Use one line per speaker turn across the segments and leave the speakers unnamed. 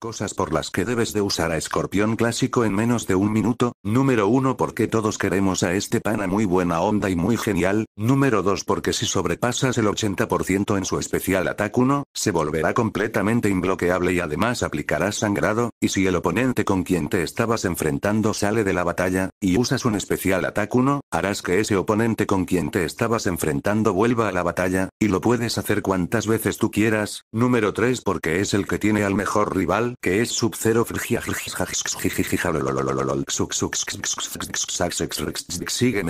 Cosas por las que debes de usar a Escorpión Clásico en menos de un minuto. Número 1 porque todos queremos a este pana muy buena onda y muy genial. Número 2 porque si sobrepasas el 80% en su especial ataque 1, se volverá completamente imbloqueable y además aplicará sangrado, y si el oponente con quien te estabas enfrentando sale de la batalla, y usas un especial ataque 1, harás que ese oponente con quien te estabas enfrentando vuelva a la batalla, y lo puedes hacer cuantas veces tú quieras. Número 3 porque es el que tiene al mejor rival que es Sub-Zero Frigia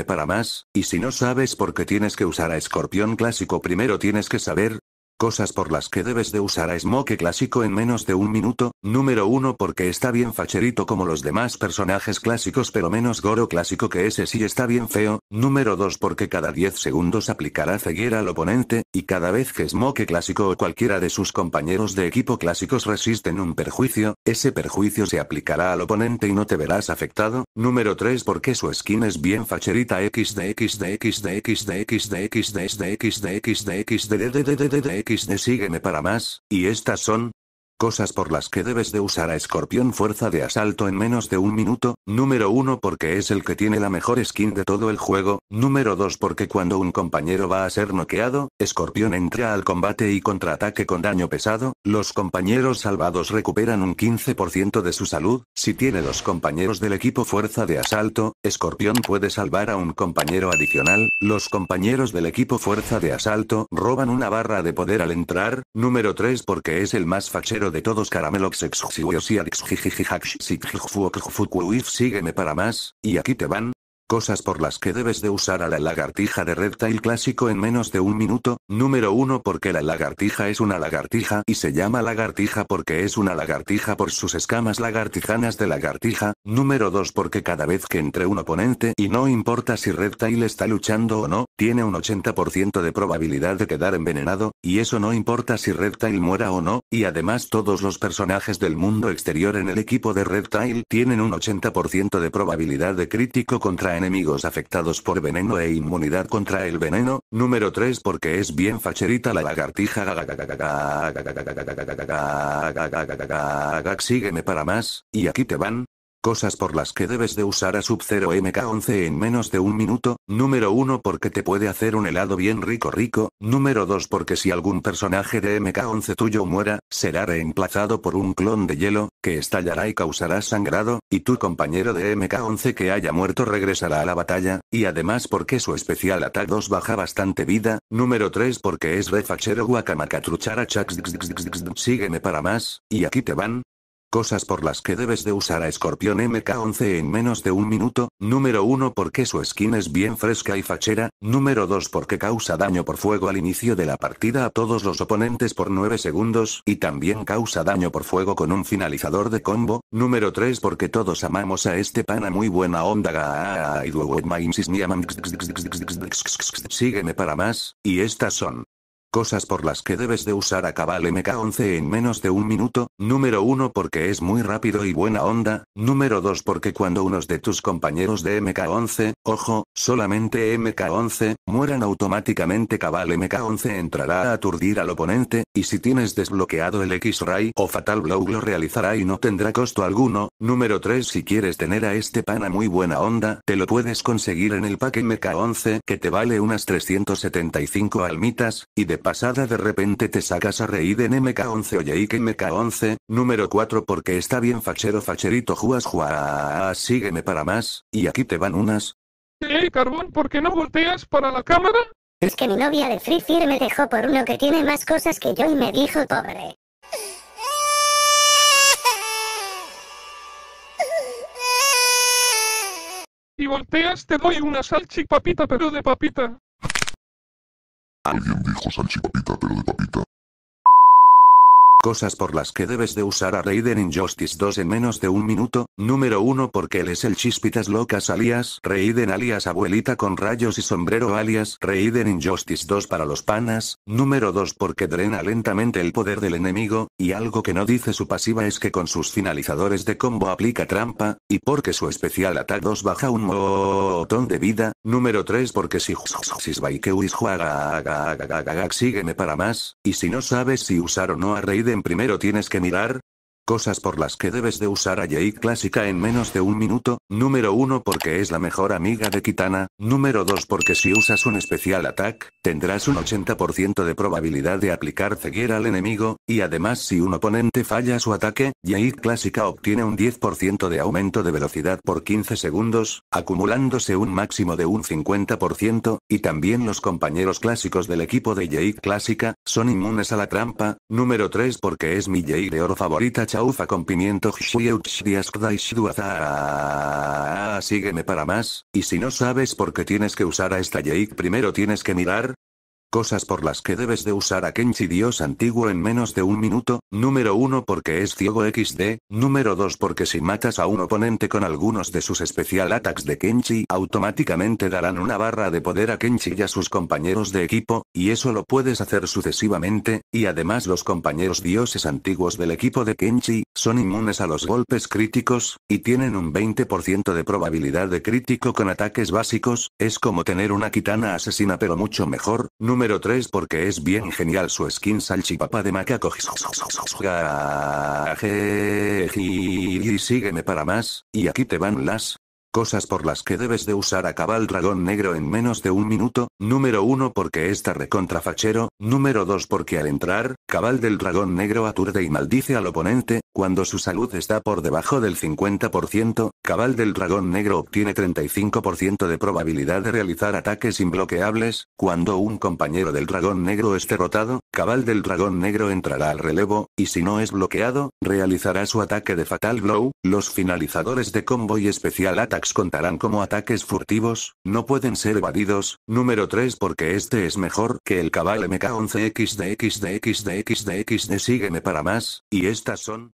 para más, y si no sabes por qué tienes que usar a Escorpión Clásico primero tienes que saber, Cosas por las que debes de usar a Smoke clásico en menos de un minuto. Número 1 porque está bien facherito como los demás personajes clásicos pero menos Goro clásico que ese sí está bien feo. Número 2 porque cada 10 segundos aplicará ceguera al oponente, y cada vez que Smoke clásico o cualquiera de sus compañeros de equipo clásicos resisten un perjuicio, ese perjuicio se aplicará al oponente y no te verás afectado. Número 3 porque su skin es bien facherita x de x de x de x de x de x de x de x de x de x de x XD sígueme para más, y estas son, Cosas por las que debes de usar a Escorpión Fuerza de Asalto en menos de un minuto, número 1 porque es el que tiene la mejor skin de todo el juego, número 2 porque cuando un compañero va a ser noqueado, Escorpión entra al combate y contraataque con daño pesado, los compañeros salvados recuperan un 15% de su salud, si tiene los compañeros del equipo Fuerza de Asalto, Escorpión puede salvar a un compañero adicional, los compañeros del equipo Fuerza de Asalto roban una barra de poder al entrar, número 3 porque es el más fachero de todos caramelox sígueme para más, y aquí te van, Cosas por las que debes de usar a la lagartija de Reptile Clásico en menos de un minuto. Número 1 porque la lagartija es una lagartija y se llama lagartija porque es una lagartija por sus escamas lagartijanas de lagartija. Número 2 porque cada vez que entre un oponente y no importa si Reptile está luchando o no, tiene un 80% de probabilidad de quedar envenenado, y eso no importa si Reptile muera o no, y además todos los personajes del mundo exterior en el equipo de Reptile tienen un 80% de probabilidad de crítico contra enemigos afectados por veneno e inmunidad contra el veneno. Número 3 porque es bien facherita la lagartija. Sígueme para más, y aquí te van, Cosas por las que debes de usar a sub 0 MK11 en menos de un minuto, número 1 porque te puede hacer un helado bien rico rico, número 2 porque si algún personaje de MK11 tuyo muera, será reemplazado por un clon de hielo, que estallará y causará sangrado, y tu compañero de MK11 que haya muerto regresará a la batalla, y además porque su especial ataque 2 baja bastante vida, número 3 porque es refachero guacamacatruchara chax sígueme para más, y aquí te van, Cosas por las que debes de usar a Scorpion MK11 en menos de un minuto, número 1 porque su skin es bien fresca y fachera, número 2 porque causa daño por fuego al inicio de la partida a todos los oponentes por 9 segundos y también causa daño por fuego con un finalizador de combo, número 3 porque todos amamos a este pana muy buena onda sígueme para más, y estas son, Cosas por las que debes de usar a cabal MK11 en menos de un minuto, número 1 porque es muy rápido y buena onda, número 2 porque cuando unos de tus compañeros de MK11, ojo, solamente MK11, mueran automáticamente cabal MK11 entrará a aturdir al oponente, y si tienes desbloqueado el X-Ray o Fatal Blow lo realizará y no tendrá costo alguno, número 3 si quieres tener a este pana muy buena onda, te lo puedes conseguir en el pack MK11 que te vale unas 375 almitas, y de pasada de repente te sacas a reír en MK11 oye y que MK11, número 4 porque está bien fachero facherito juas juas ah, sígueme para más, y aquí te van unas. Hey carbón, ¿por qué no volteas para la cámara? Es que mi novia de Free Fire me dejó por uno que tiene más cosas que yo y me dijo pobre. Y volteas te doy una salchipapita pero de papita. Alguien dijo salchipapita pero de papita. Cosas por las que debes de usar a Raiden Injustice 2 en menos de un minuto. Número 1 porque él es el chispitas locas alias Raiden alias abuelita con rayos y sombrero alias Raiden Injustice 2 para los panas. Número 2 porque drena lentamente el poder del enemigo, y algo que no dice su pasiva es que con sus finalizadores de combo aplica trampa, y porque su especial ataque 2 baja un montón de vida. Número 3 porque si Sisbaikeuis sígueme para más, y si no sabes si usar o no a Raiden primero tienes que mirar, Cosas por las que debes de usar a Jake Clásica en menos de un minuto, número 1 porque es la mejor amiga de Kitana, número 2 porque si usas un especial attack, tendrás un 80% de probabilidad de aplicar ceguera al enemigo, y además si un oponente falla su ataque, Jake Clásica obtiene un 10% de aumento de velocidad por 15 segundos, acumulándose un máximo de un 50%, y también los compañeros clásicos del equipo de Jake Clásica, son inmunes a la trampa, número 3 porque es mi Jake de oro favorita Ufa con pimiento Sígueme para más, y si no sabes por qué tienes que usar a esta Jake primero tienes que mirar, Cosas por las que debes de usar a Kenchi Dios antiguo en menos de un minuto, número 1 porque es ciego XD, número 2 porque si matas a un oponente con algunos de sus especial attacks de Kenchi automáticamente darán una barra de poder a Kenchi y a sus compañeros de equipo, y eso lo puedes hacer sucesivamente, y además los compañeros dioses antiguos del equipo de Kenchi, son inmunes a los golpes críticos, y tienen un 20% de probabilidad de crítico con ataques básicos, es como tener una kitana asesina pero mucho mejor, número número 3 porque es bien genial su skin salchipapa de macaco. Sígueme para más, y aquí te van las cosas por las que debes de usar a cabal dragón negro en menos de un minuto, número 1 porque está recontrafachero, número 2 porque al entrar, cabal del dragón negro aturde y maldice al oponente, cuando su salud está por debajo del 50%, cabal del dragón negro obtiene 35% de probabilidad de realizar ataques imbloqueables, cuando un compañero del dragón negro esté rotado, cabal del dragón negro entrará al relevo, y si no es bloqueado, realizará su ataque de fatal blow, los finalizadores de combo y especial attacks contarán como ataques furtivos, no pueden ser evadidos. Número 3 porque este es mejor que el Cabal MK11X de Sígueme para más, y estas son...